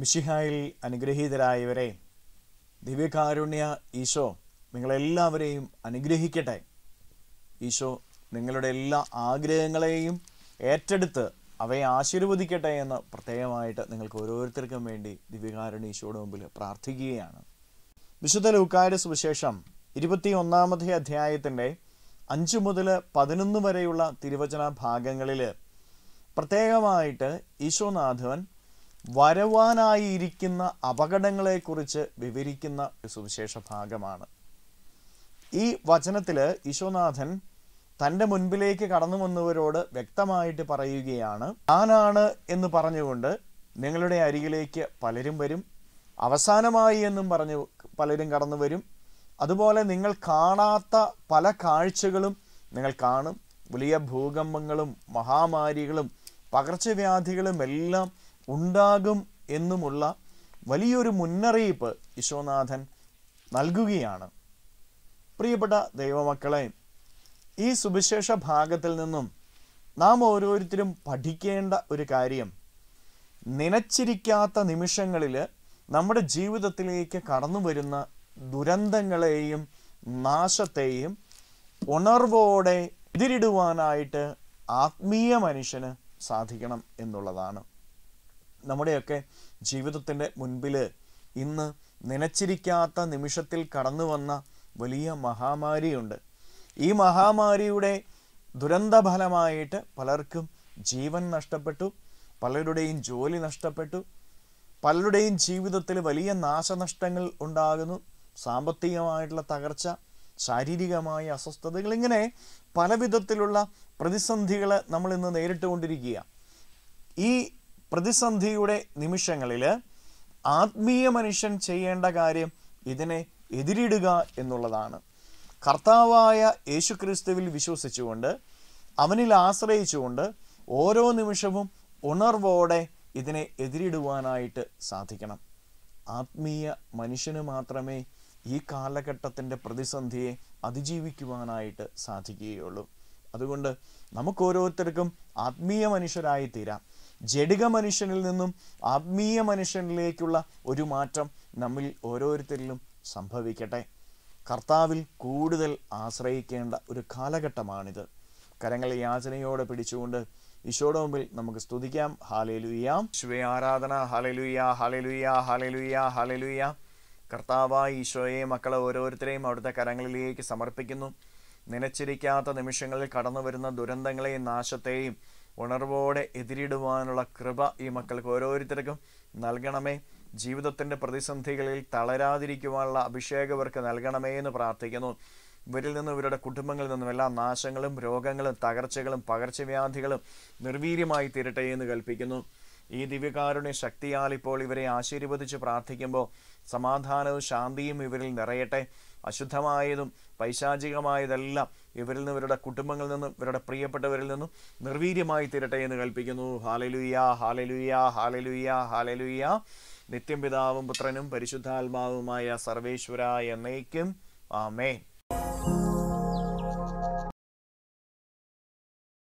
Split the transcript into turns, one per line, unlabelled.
മിഷിഹായിൽ അനുഗ്രഹീതരായവരെ ദിവ്യകാരുണ്യ ഈശോ നിങ്ങളെല്ലാവരെയും അനുഗ്രഹിക്കട്ടെ ഈശോ നിങ്ങളുടെ എല്ലാ ആഗ്രഹങ്ങളെയും ഏറ്റെടുത്ത് അവയെ ആശീർവദിക്കട്ടെ എന്ന് പ്രത്യേകമായിട്ട് നിങ്ങൾക്ക് ഓരോരുത്തർക്കും വേണ്ടി ദിവ്യകാരുണ്യ ഈശോയുടെ മുമ്പിൽ പ്രാർത്ഥിക്കുകയാണ് വിശുദ്ധ ലൂക്കായുടെ സുവിശേഷം ഇരുപത്തി ഒന്നാമത്തെ അധ്യായത്തിൻ്റെ അഞ്ച് മുതൽ പതിനൊന്ന് വരെയുള്ള തിരുവചന ഭാഗങ്ങളിൽ പ്രത്യേകമായിട്ട് ഈശോനാഥവൻ വരവാനായിരിക്കുന്ന അപകടങ്ങളെക്കുറിച്ച് വിവരിക്കുന്ന സുവിശേഷ ഭാഗമാണ് ഈ വചനത്തിൽ ഈശോനാഥൻ തൻ്റെ മുൻപിലേക്ക് കടന്നു വന്നവരോട് വ്യക്തമായിട്ട് പറയുകയാണ് താനാണ് എന്ന് പറഞ്ഞുകൊണ്ട് നിങ്ങളുടെ അരികിലേക്ക് പലരും വരും അവസാനമായി എന്നും പറഞ്ഞു പലരും കടന്നു വരും അതുപോലെ നിങ്ങൾ കാണാത്ത പല കാഴ്ചകളും നിങ്ങൾ കാണും വലിയ ഭൂകമ്പങ്ങളും മഹാമാരികളും പകർച്ചവ്യാധികളും എല്ലാം ഉണ്ടാകും എന്നുമുള്ള വലിയൊരു മുന്നറിയിപ്പ് വിശ്വനാഥൻ നൽകുകയാണ് പ്രിയപ്പെട്ട ദൈവമക്കളെ ഈ സുവിശേഷ ഭാഗത്തിൽ നിന്നും നാം ഓരോരുത്തരും പഠിക്കേണ്ട ഒരു കാര്യം നനച്ചിരിക്കാത്ത നിമിഷങ്ങളിൽ നമ്മുടെ ജീവിതത്തിലേക്ക് കടന്നു വരുന്ന ദുരന്തങ്ങളെയും നാശത്തെയും ഉണർവോടെ എതിരിടുവാനായിട്ട് ആത്മീയ മനുഷ്യന് സാധിക്കണം എന്നുള്ളതാണ് നമ്മുടെയൊക്കെ ജീവിതത്തിൻ്റെ മുൻപിൽ ഇന്ന് നനച്ചിരിക്കാത്ത നിമിഷത്തിൽ കടന്നു വന്ന വലിയ മഹാമാരിയുണ്ട് ഈ മഹാമാരിയുടെ ദുരന്തഫലമായിട്ട് പലർക്കും ജീവൻ നഷ്ടപ്പെട്ടു പലരുടെയും ജോലി നഷ്ടപ്പെട്ടു പലരുടെയും ജീവിതത്തിൽ വലിയ നാശനഷ്ടങ്ങൾ ഉണ്ടാകുന്നു സാമ്പത്തികമായിട്ടുള്ള തകർച്ച ശാരീരികമായ അസ്വസ്ഥതകൾ ഇങ്ങനെ പലവിധത്തിലുള്ള പ്രതിസന്ധികൾ നമ്മൾ ഇന്ന് നേരിട്ടുകൊണ്ടിരിക്കുക ഈ പ്രതിസന്ധിയുടെ നിമിഷങ്ങളിൽ ആത്മീയ മനുഷ്യൻ ചെയ്യേണ്ട കാര്യം ഇതിനെ എതിരിടുക എന്നുള്ളതാണ് കർത്താവായ യേശുക്രിസ്തുവിൽ വിശ്വസിച്ചുകൊണ്ട് അവനിൽ ആശ്രയിച്ചുകൊണ്ട് ഓരോ നിമിഷവും ഉണർവോടെ ഇതിനെ എതിരിടുവാനായിട്ട് സാധിക്കണം ആത്മീയ മനുഷ്യന് മാത്രമേ ഈ കാലഘട്ടത്തിൻ്റെ പ്രതിസന്ധിയെ അതിജീവിക്കുവാനായിട്ട് സാധിക്കുകയുള്ളൂ അതുകൊണ്ട് നമുക്കോരോരുത്തർക്കും ആത്മീയ മനുഷ്യരായി തീരാം ജഡിക മനുഷ്യനിൽ നിന്നും ആത്മീയ മനുഷ്യനിലേക്കുള്ള ഒരു മാറ്റം നമ്മിൽ ഓരോരുത്തരിലും സംഭവിക്കട്ടെ കർത്താവിൽ കൂടുതൽ ആശ്രയിക്കേണ്ട ഒരു കാലഘട്ടമാണിത് കരങ്ങളെ യാചനയോടെ പിടിച്ചുകൊണ്ട് ഈശോയുടെ മുമ്പിൽ നമുക്ക് സ്തുതിക്കാം ഹാലലുയ്യാം ശിവയ ആരാധന ഹാലലുയ്യ ഹാലലുയ്യ ഹാലലുയ്യ ഹാലലുയ്യ കർത്താവായ ഈശോയെ മക്കളെ ഓരോരുത്തരെയും അവിടുത്തെ കരങ്ങളിലേക്ക് സമർപ്പിക്കുന്നു നനച്ചിരിക്കാത്ത നിമിഷങ്ങളിൽ കടന്നു വരുന്ന ദുരന്തങ്ങളെയും നാശത്തെയും ഉണർവോടെ എതിരിടുവാനുള്ള കൃപ ഈ മക്കൾക്ക് ഓരോരുത്തർക്കും നൽകണമേ ജീവിതത്തിൻ്റെ പ്രതിസന്ധികളിൽ തളരാതിരിക്കുവാനുള്ള അഭിഷേകം ഇവർക്ക് നൽകണമേ എന്ന് പ്രാർത്ഥിക്കുന്നു ഇവരിൽ നിന്നും ഇവരുടെ കുടുംബങ്ങളിൽ നിന്നും എല്ലാ നാശങ്ങളും രോഗങ്ങളും തകർച്ചകളും പകർച്ചവ്യാധികളും നിർവീര്യമായി തീരട്ടെ എന്ന് കൽപ്പിക്കുന്നു ഈ ദിവ്യകാരുണ്യ ശക്തിയാൽ ഇപ്പോൾ ഇവരെ ആശീർവദിച്ച് പ്രാർത്ഥിക്കുമ്പോൾ സമാധാനവും ശാന്തിയും ഇവരിൽ നിറയട്ടെ അശുദ്ധമായതും പൈശാചികമായതെല്ലാം ഇവരിൽ നിന്ന് ഇവരുടെ കുടുംബങ്ങളിൽ നിന്നും ഇവരുടെ പ്രിയപ്പെട്ടവരിൽ നിന്നും നിർവീര്യമായി തീരട്ടെ എന്ന് കൽപ്പിക്കുന്നു ഹാലലുയ്യ ഹാലലുയ്യ ഹാലലുയ്യ ഹാലലുയ്യ നിത്യം പിതാവും പുത്രനും പരിശുദ്ധാത്മാവുമായ സർവേശ്വര എന്നേക്കും ആമേൻ